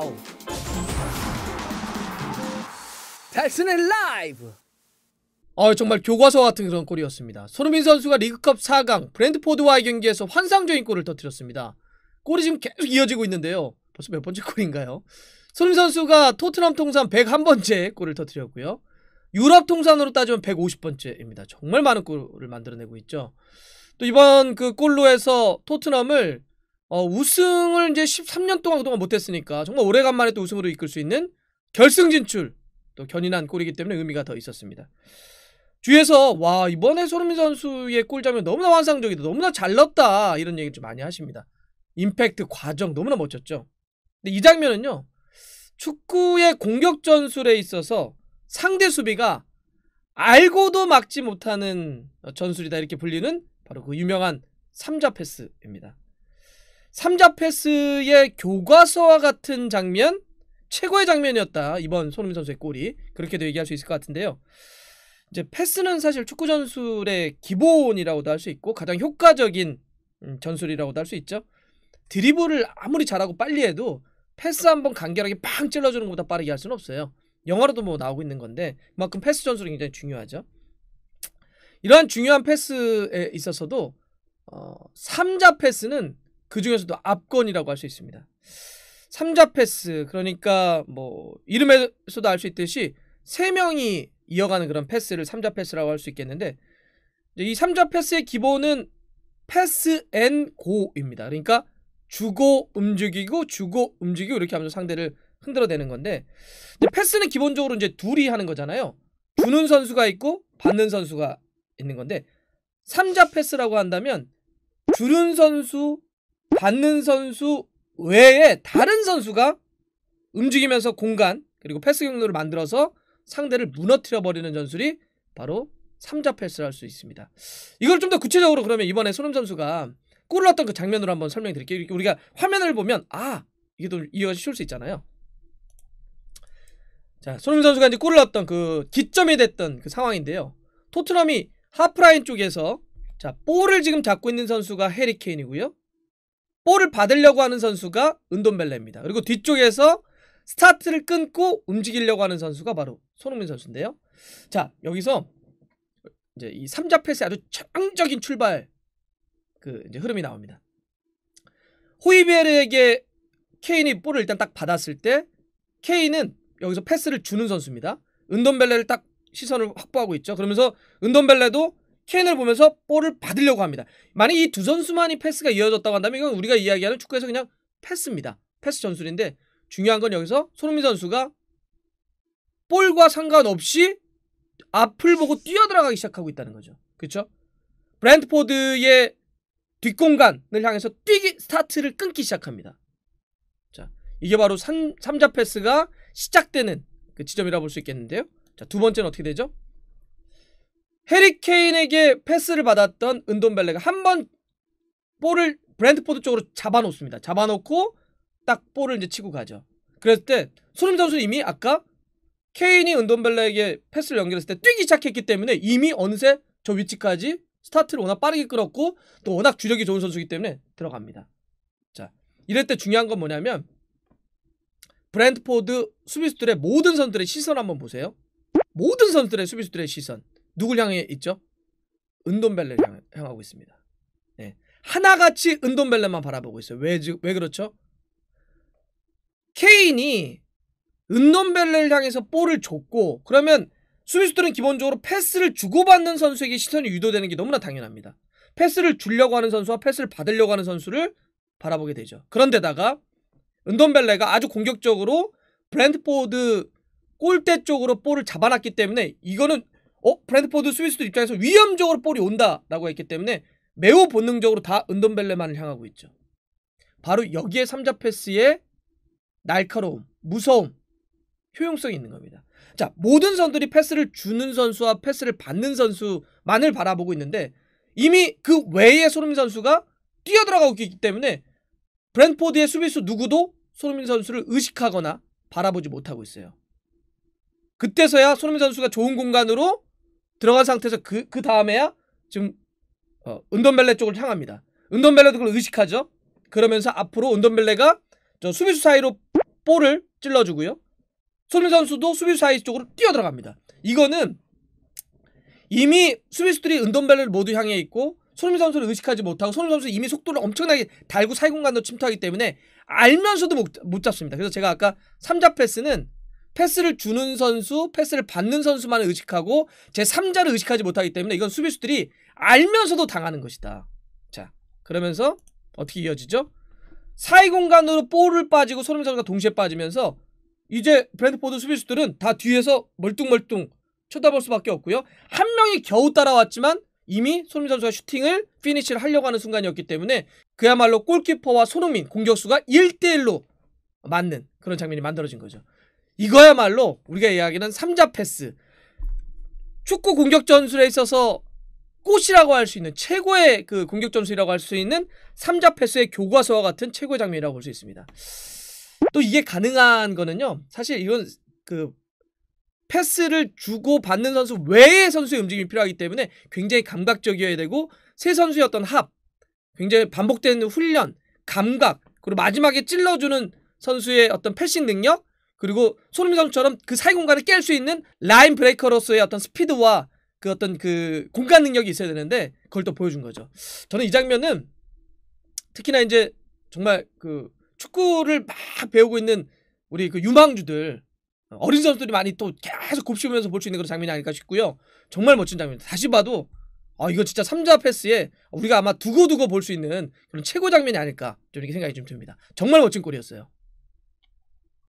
와우! 달슨의 라이브! 어, 정말 교과서 같은 그런 골이었습니다. 손흥민 선수가 리그컵 4강 브랜드포드와의 경기에서 환상적인 골을 터뜨렸습니다. 골이 지금 계속 이어지고 있는데요. 벌써 몇 번째 골인가요? 손흥민 선수가 토트넘 통산 101번째 골을 터뜨렸고요. 유럽 통산으로 따지면 150번째입니다. 정말 많은 골을 만들어내고 있죠. 또 이번 그 골로 해서 토트넘을 어, 우승을 이제 13년 동안 그동안 못했으니까 정말 오래간만에 또 우승으로 이끌 수 있는 결승 진출 또 견인한 골이기 때문에 의미가 더 있었습니다. 뒤에서 와 이번에 손흥민 선수의 골 장면 너무나 환상적이다 너무나 잘 넣었다 이런 얘기 좀 많이 하십니다 임팩트 과정 너무나 멋졌죠 근데 이 장면은요 축구의 공격 전술에 있어서 상대 수비가 알고도 막지 못하는 전술이다 이렇게 불리는 바로 그 유명한 3자 패스입니다 3자 패스의 교과서와 같은 장면 최고의 장면이었다 이번 손흥민 선수의 골이 그렇게도 얘기할 수 있을 것 같은데요 이제 패스는 사실 축구 전술의 기본이라고도 할 수 있고 가장 효과적인 음, 전술이라고도 할 수 있죠 드리블을 아무리 잘하고 빨리 해도 패스 한번 간결하게 빵 찔러주는 것보다 빠르게 할 수는 없어요 영화로도 뭐 나오고 있는 건데 그만큼 패스 전술이 굉장히 중요하죠 이러한 중요한 패스에 있어서도 어, 3자 패스는 그 중에서도 압권이라고 할 수 있습니다. 3자 패스 그러니까 뭐 이름에서도 알 수 있듯이 3명이 이어가는 그런 패스를 3자 패스라고 할 수 있겠는데 이 3자 패스의 기본은 패스 앤 고입니다. 그러니까 주고 움직이고 주고 움직이고 이렇게 하면서 상대를 흔들어대는 건데 패스는 기본적으로 이제 둘이 하는 거잖아요. 주는 선수가 있고 받는 선수가 있는 건데 3자 패스라고 한다면 주는 선수 받는 선수 외에 다른 선수가 움직이면서 공간 그리고 패스 경로를 만들어서 상대를 무너뜨려 버리는 전술이 바로 3자 패스를 할 수 있습니다. 이걸 좀 더 구체적으로 그러면 이번에 손흥 선수가 골을 던그 장면으로 한번 설명해 드릴게요. 우리가 화면을 보면 아 이게 또 이해가 쉬울 수 있잖아요. 자 손흥 선수가 이제 골을 던그 기점이 됐던 그 상황인데요. 토트넘이 하프라인 쪽에서 자 볼을 지금 잡고 있는 선수가 해리 케인이고요. 볼을 받으려고 하는 선수가 은돈벨레입니다. 그리고 뒤쪽에서 스타트를 끊고 움직이려고 하는 선수가 바로 손흥민 선수인데요. 자, 여기서 이제 이 3자 패스 아주 창적인 출발 그 이제 흐름이 나옵니다. 호이베르에게 케인이 볼을 일단 딱 받았을 때 케인은 여기서 패스를 주는 선수입니다. 은돈벨레를 딱 시선을 확보하고 있죠. 그러면서 은돈벨레도 스캔을 보면서 볼을 받으려고 합니다. 만약 이 두 선수만이 패스가 이어졌다고 한다면 이건 우리가 이야기하는 축구에서 그냥 패스입니다. 패스 전술인데 중요한 건 여기서 손흥민 선수가 볼과 상관없이 앞을 보고 뛰어들어가기 시작하고 있다는 거죠. 그렇죠? 브랜드포드의 뒷공간을 향해서 뛰기 스타트를 끊기 시작합니다. 자, 이게 바로 3, 자 패스가 시작되는 그 지점이라 볼 수 있겠는데요. 자, 두 번째는 어떻게 되죠? 해리케인에게 패스를 받았던 은돈벨레가 한 번 볼을 브랜드포드 쪽으로 잡아놓습니다. 잡아놓고 딱 볼을 이제 치고 가죠. 그랬을 때 손흥민 선수는 이미 아까 케인이 은돈벨레에게 패스를 연결했을 때 뛰기 시작했기 때문에 이미 어느새 저 위치까지 스타트를 워낙 빠르게 끌었고 또 워낙 주력이 좋은 선수이기 때문에 들어갑니다. 자, 이럴 때 중요한 건 뭐냐면 브랜드포드 수비수들의 모든 선수들의 시선 한번 보세요. 모든 선수들의 수비수들의 시선. 누굴 향해 있죠? 은돈벨레를 향, 하고 있습니다. 네. 하나같이 은돈벨레만 바라보고 있어요. 왜, 왜 그렇죠? 케인이 은돈벨레를 향해서 볼을 줬고 그러면 수비수들은 기본적으로 패스를 주고받는 선수에게 시선이 유도되는 게 너무나 당연합니다. 패스를 주려고 하는 선수와 패스를 받으려고 하는 선수를 바라보게 되죠. 그런데다가 은돈벨레가 아주 공격적으로 브랜드포드 골대 쪽으로 볼을 잡아놨기 때문에 이거는 어? 브랜드포드 스위스도 입장에서 위험적으로 볼이 온다라고 했기 때문에 매우 본능적으로 다 은돔벨레만을 향하고 있죠. 바로 여기에 3자 패스의 날카로움, 무서움, 효용성이 있는 겁니다. 자, 모든 선들이 패스를 주는 선수와 패스를 받는 선수만을 바라보고 있는데 이미 그 외에 손흥민 선수가 뛰어들어가고 있기 때문에 브랜포드의 드 수비수 누구도 손흥민 선수를 의식하거나 바라보지 못하고 있어요. 그때서야 손흥민 선수가 좋은 공간으로 들어간 상태에서 그, 그 다음에야 지금, 어, 은돈벨레 쪽을 향합니다. 은돈벨레도 그걸 의식하죠? 그러면서 앞으로 은돈벨레가 저 수비수 사이로 볼을 찔러주고요. 손흥민 선수도 수비수 사이 쪽으로 뛰어들어갑니다. 이거는 이미 수비수들이 은돈벨레를 모두 향해 있고 손흥민 선수를 의식하지 못하고 손흥민 선수 이미 속도를 엄청나게 달고 사이 공간도 침투하기 때문에 알면서도 못, 못 잡습니다. 그래서 제가 아까 3자 패스는 패스를 주는 선수, 패스를 받는 선수만 의식하고 제 3자를 의식하지 못하기 때문에 이건 수비수들이 알면서도 당하는 것이다. 자, 그러면서 어떻게 이어지죠? 사이 공간으로 볼을 빠지고 손흥민 선수가 동시에 빠지면서 이제 브랜드포드 수비수들은 다 뒤에서 멀뚱멀뚱 쳐다볼 수밖에 없고요. 한 명이 겨우 따라왔지만 이미 손흥민 선수가 슈팅을 피니시를 하려고 하는 순간이었기 때문에 그야말로 골키퍼와 손흥민 공격수가 1대1로 맞는 그런 장면이 만들어진 거죠. 이거야말로 우리가 이야기하는 3자 패스. 축구 공격 전술에 있어서 꽃이라고 할 수 있는 최고의 그 공격 전술이라고 할 수 있는 3자 패스의 교과서와 같은 최고의 장면이라고 볼 수 있습니다. 또 이게 가능한 거는요. 사실 이건 그 패스를 주고 받는 선수 외의 선수의 움직임이 필요하기 때문에 굉장히 감각적이어야 되고 세 선수의 어떤 합, 굉장히 반복되는 훈련, 감각, 그리고 마지막에 찔러주는 선수의 어떤 패싱 능력, 그리고 소름 선수처럼 그 사이 공간을 깰 수 있는 라인 브레이커로서의 어떤 스피드와 그 어떤 그 공간 능력이 있어야 되는데 그걸 또 보여준 거죠. 저는 이 장면은 특히나 이제 정말 그 축구를 막 배우고 있는 우리 그 유망주들 어린 선수들이 많이 또 계속 곱씹으면서 볼 수 있는 그런 장면이 아닐까 싶고요. 정말 멋진 장면입니다. 다시 봐도 아 이거 진짜 3자 패스에 우리가 아마 두고두고 볼 수 있는 그런 최고 장면이 아닐까 좀 이렇게 생각이 좀 듭니다. 정말 멋진 골이었어요.